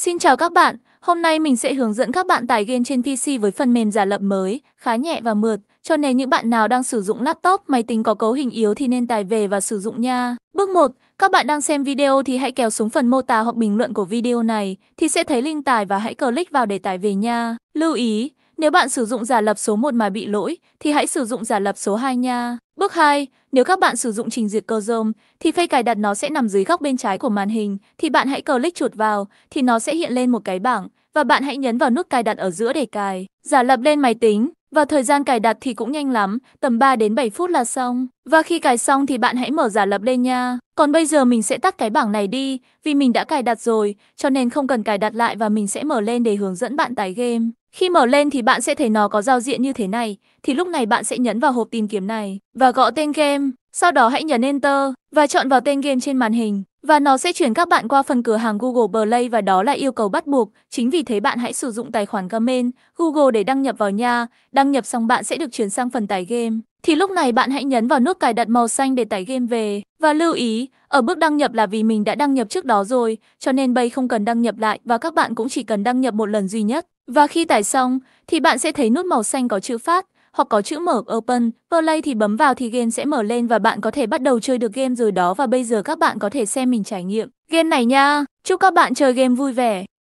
Xin chào các bạn, hôm nay mình sẽ hướng dẫn các bạn tải game trên PC với phần mềm giả lập mới, khá nhẹ và mượt, cho nên những bạn nào đang sử dụng laptop, máy tính có cấu hình yếu thì nên tải về và sử dụng nha. Bước 1, các bạn đang xem video thì hãy kéo xuống phần mô tả hoặc bình luận của video này, thì sẽ thấy link tải và hãy click vào để tải về nha. Lưu ý, nếu bạn sử dụng giả lập số 1 mà bị lỗi, thì hãy sử dụng giả lập số 2 nha. Bước 2, nếu các bạn sử dụng trình duyệt Chrome thì phay cài đặt nó sẽ nằm dưới góc bên trái của màn hình, thì bạn hãy click chuột vào thì nó sẽ hiện lên một cái bảng và bạn hãy nhấn vào nút cài đặt ở giữa để cài. Giả lập lên máy tính và thời gian cài đặt thì cũng nhanh lắm, tầm 3 đến 7 phút là xong. Và khi cài xong thì bạn hãy mở giả lập lên nha. Còn bây giờ mình sẽ tắt cái bảng này đi, vì mình đã cài đặt rồi, cho nên không cần cài đặt lại và mình sẽ mở lên để hướng dẫn bạn tải game. Khi mở lên thì bạn sẽ thấy nó có giao diện như thế này, thì lúc này bạn sẽ nhấn vào hộp tìm kiếm này và gõ tên game, sau đó hãy nhấn Enter và chọn vào tên game trên màn hình và nó sẽ chuyển các bạn qua phần cửa hàng Google Play và đó là yêu cầu bắt buộc. Chính vì thế bạn hãy sử dụng tài khoản Gmail, Google để đăng nhập vào nha. Đăng nhập xong bạn sẽ được chuyển sang phần tải game. Thì lúc này bạn hãy nhấn vào nút cài đặt màu xanh để tải game về. Và lưu ý, ở bước đăng nhập là vì mình đã đăng nhập trước đó rồi, cho nên bây không cần đăng nhập lại và các bạn cũng chỉ cần đăng nhập một lần duy nhất. Và khi tải xong, thì bạn sẽ thấy nút màu xanh có chữ phát, hoặc có chữ mở Open, Play thì bấm vào thì game sẽ mở lên và bạn có thể bắt đầu chơi được game rồi đó và bây giờ các bạn có thể xem mình trải nghiệm game này nha. Chúc các bạn chơi game vui vẻ.